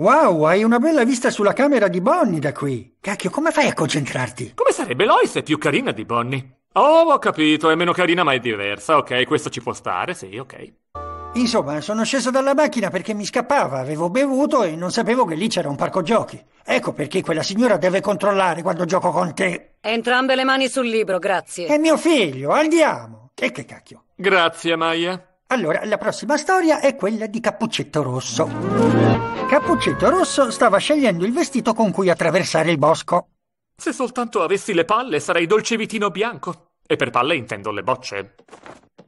Wow, hai una bella vista sulla camera di Bonnie da qui. Cacchio, come fai a concentrarti? Come sarebbe Lois è più carina di Bonnie? Oh, ho capito, è meno carina ma è diversa, ok, questo ci può stare, sì, ok. Insomma, sono sceso dalla macchina perché mi scappava, avevo bevuto e non sapevo che lì c'era un parco giochi. Ecco perché quella signora deve controllare quando gioco con te. Entrambe le mani sul libro, grazie. È mio figlio, andiamo. E che cacchio. Grazie, Maya. Allora, la prossima storia è quella di Cappuccetto Rosso. Cappuccetto Rosso stava scegliendo il vestito con cui attraversare il bosco. Se soltanto avessi le palle sarei dolce vitino bianco. E per palle intendo le bocce.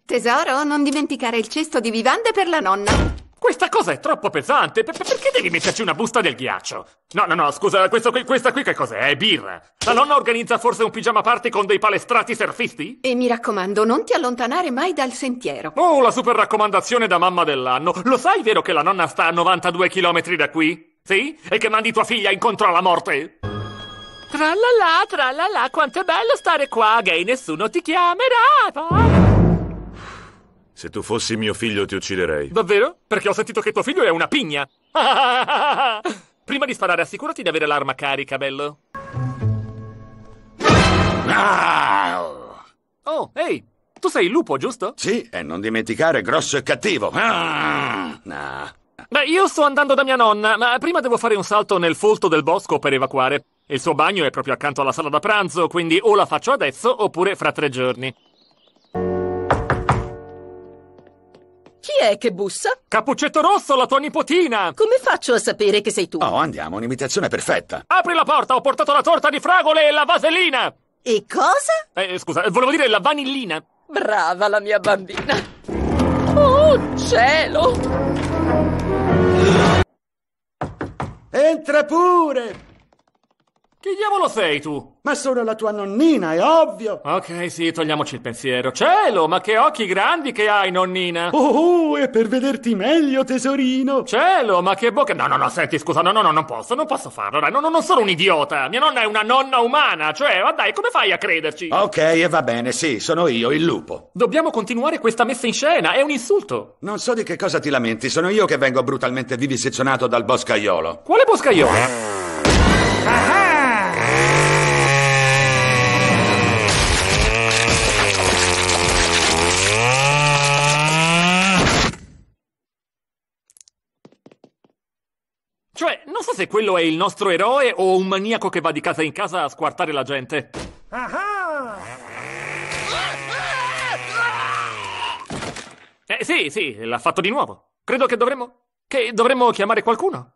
Tesoro, non dimenticare il cesto di vivande per la nonna. Questa cosa è troppo pesante. Per- perché devi metterci una busta del ghiaccio? No, no, no, scusa, qui, questa qui che cos'è? È birra. La nonna organizza forse un pigiama party con dei palestrati surfisti? E mi raccomando, non ti allontanare mai dal sentiero. Oh, la super raccomandazione da mamma dell'anno. Lo sai vero che la nonna sta a 92 chilometri da qui? Sì? E che mandi tua figlia incontro alla morte? Tra tra la la, la la, quanto è bello stare qua, gay, nessuno ti chiamerà. Se tu fossi mio figlio ti ucciderei. Davvero? Perché ho sentito che tuo figlio è una pigna. Prima di sparare assicurati di avere l'arma carica, bello. Oh, ehi, hey, tu sei il lupo, giusto? Sì, e non dimenticare, grosso e cattivo. Ah, Beh, io sto andando da mia nonna, ma prima devo fare un salto nel folto del bosco per evacuare. Il suo bagno è proprio accanto alla sala da pranzo, quindi o la faccio adesso oppure fra tre giorni. è che bussa? Cappuccetto Rosso, la tua nipotina! Come faccio a sapere che sei tu? Oh, andiamo, un'imitazione perfetta. Apri la porta, ho portato la torta di fragole e la vaselina! E cosa? Eh, scusa, volevo dire la vanillina. Brava la mia bambina. Oh, cielo! Entra pure! Chi diavolo sei tu? Ma sono la tua nonnina, è ovvio! Ok, sì, togliamoci il pensiero. Cielo, ma che occhi grandi che hai, nonnina! Oh, oh è per vederti meglio, tesorino! Cielo, ma che bocca... No, no, no, senti, scusa, no, no, no, non posso, non posso farlo, dai, no, no, non sono un idiota! Mia nonna è una nonna umana, cioè, ma dai, come fai a crederci? Ok, e va bene, sì, sono io, il lupo. Dobbiamo continuare questa messa in scena, è un insulto! Non so di che cosa ti lamenti, sono io che vengo brutalmente vivisezionato dal boscaiolo. Quale boscaiolo? Cioè, non so se quello è il nostro eroe o un maniaco che va di casa in casa a squartare la gente. Ah eh sì, sì, l'ha fatto di nuovo. Credo che dovremmo... che dovremmo chiamare qualcuno.